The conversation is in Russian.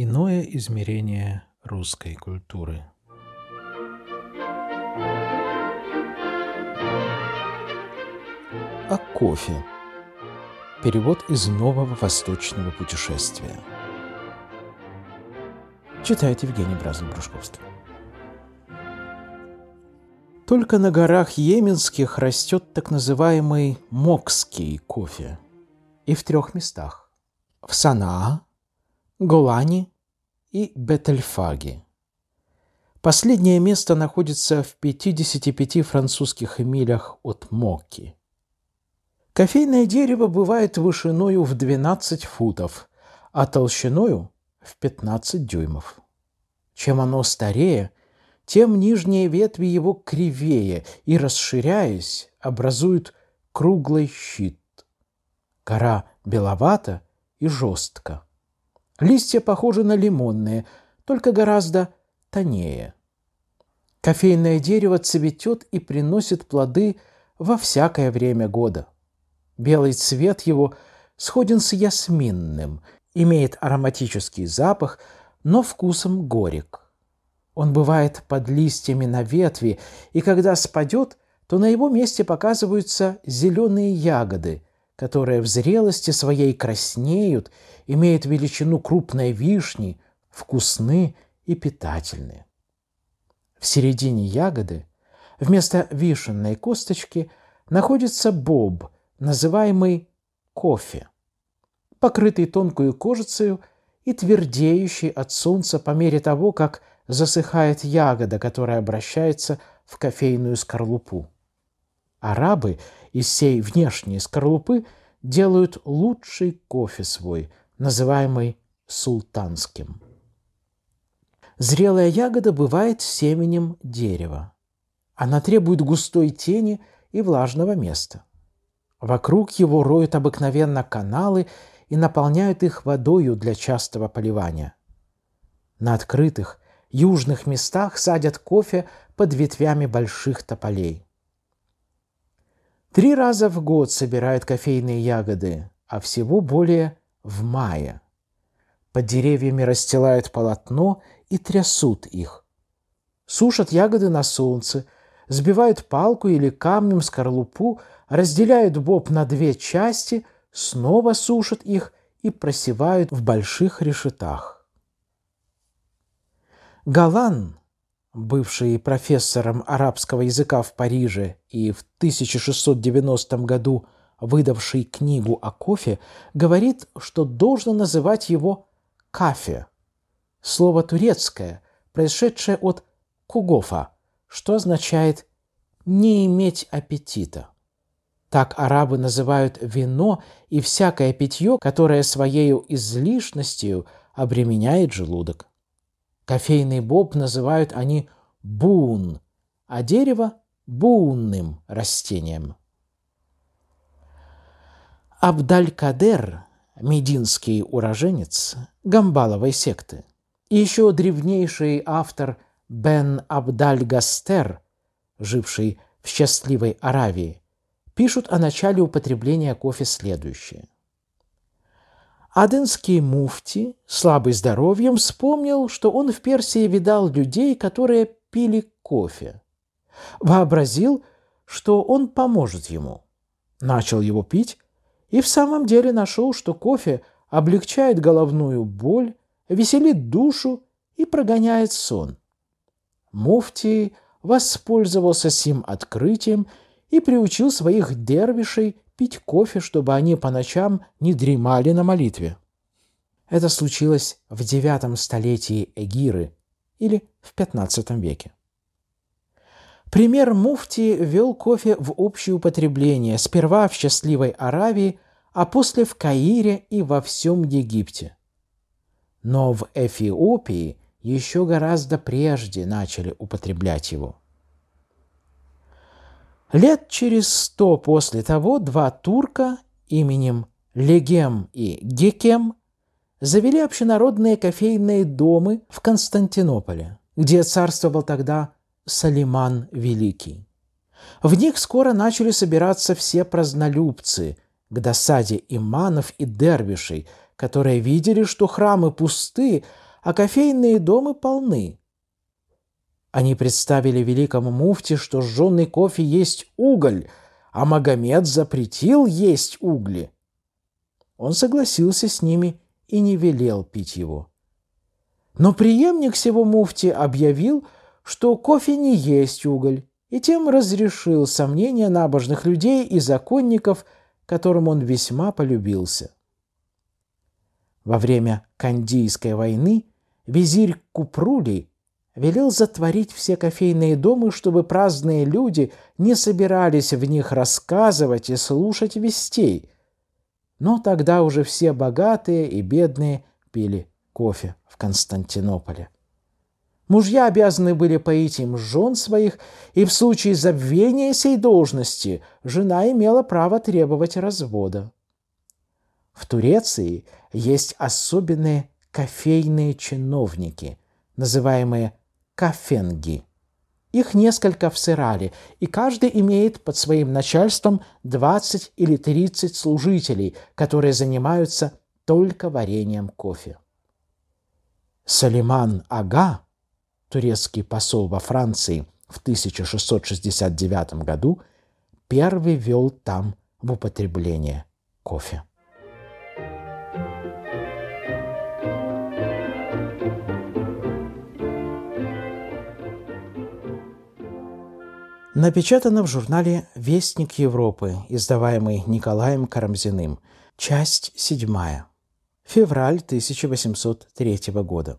Иное измерение русской культуры. О а кофе. Перевод из нового восточного путешествия. Читает Евгений Бразин-Брюшковский. Только на горах Йеменских растет так называемый мокский кофе. И в трех местах. В Санаа, Голани и Бетельфаги. Последнее место находится в 55 французских милях от Мокки. Кофейное дерево бывает вышиною в 12 футов, а толщиною в 15 дюймов. Чем оно старее, тем нижние ветви его кривее и, расширяясь, образуют круглый щит. Кора беловата и жестко – Листья похожи на лимонные, только гораздо тонее. Кофейное дерево цветет и приносит плоды во всякое время года. Белый цвет его сходен с ясминным, имеет ароматический запах, но вкусом горек. Он бывает под листьями на ветви, и когда спадет, то на его месте показываются зеленые ягоды, которые в зрелости своей краснеют, имеют величину крупной вишни, вкусны и питательны. В середине ягоды вместо вишенной косточки находится боб, называемый кофе, покрытый тонкую кожицею и твердеющий от солнца по мере того, как засыхает ягода, которая обращается в кофейную скорлупу. Арабы из всей внешней скорлупы делают лучший кофе свой, называемый султанским. Зрелая ягода бывает семенем дерева. Она требует густой тени и влажного места. Вокруг его роют обыкновенно каналы и наполняют их водою для частого поливания. На открытых, южных местах садят кофе под ветвями больших тополей – Три раза в год собирают кофейные ягоды, а всего более в мае. Под деревьями расстилают полотно и трясут их. Сушат ягоды на солнце, сбивают палку или камнем скорлупу, разделяют боб на две части, снова сушат их и просевают в больших решетах. Галан бывший профессором арабского языка в Париже и в 1690 году выдавший книгу о кофе, говорит, что должно называть его «кафе». Слово турецкое, происшедшее от «кугофа», что означает «не иметь аппетита». Так арабы называют вино и всякое питье, которое своею излишностью обременяет желудок. Кофейный боб называют они бун, а дерево – бунным растением. Абдаль-Кадер, мединский уроженец гамбаловой секты, и еще древнейший автор Бен Абдаль-Гастер, живший в счастливой Аравии, пишут о начале употребления кофе следующее – Аденский муфти, слабый здоровьем, вспомнил, что он в Персии видал людей, которые пили кофе. Вообразил, что он поможет ему. Начал его пить и в самом деле нашел, что кофе облегчает головную боль, веселит душу и прогоняет сон. Муфтий воспользовался сим открытием и приучил своих дервишей пить кофе, чтобы они по ночам не дремали на молитве. Это случилось в девятом столетии Эгиры или в пятнадцатом веке. Пример муфти вел кофе в общее употребление, сперва в счастливой Аравии, а после в Каире и во всем Египте. Но в Эфиопии еще гораздо прежде начали употреблять его – Лет через сто после того два турка именем Легем и Гекем завели общенародные кофейные домы в Константинополе, где царствовал тогда Салиман Великий. В них скоро начали собираться все празднолюбцы, к досаде иманов и дервишей, которые видели, что храмы пусты, а кофейные дома полны. Они представили великому муфте, что сжженный кофе есть уголь, а Магомед запретил есть угли. Он согласился с ними и не велел пить его. Но преемник сего муфти объявил, что кофе не есть уголь, и тем разрешил сомнения набожных людей и законников, которым он весьма полюбился. Во время Кандийской войны визирь Купрули велел затворить все кофейные дома, чтобы праздные люди не собирались в них рассказывать и слушать вестей. Но тогда уже все богатые и бедные пили кофе в Константинополе. Мужья обязаны были поить им жен своих, и в случае забвения сей должности жена имела право требовать развода. В Турции есть особенные кофейные чиновники, называемые кафенги. Их несколько в Сырале, и каждый имеет под своим начальством 20 или 30 служителей, которые занимаются только варением кофе. Салиман Ага, турецкий посол во Франции в 1669 году, первый вел там в употребление кофе. напечатано в журнале «Вестник Европы», издаваемый Николаем Карамзиным, часть 7, февраль 1803 года.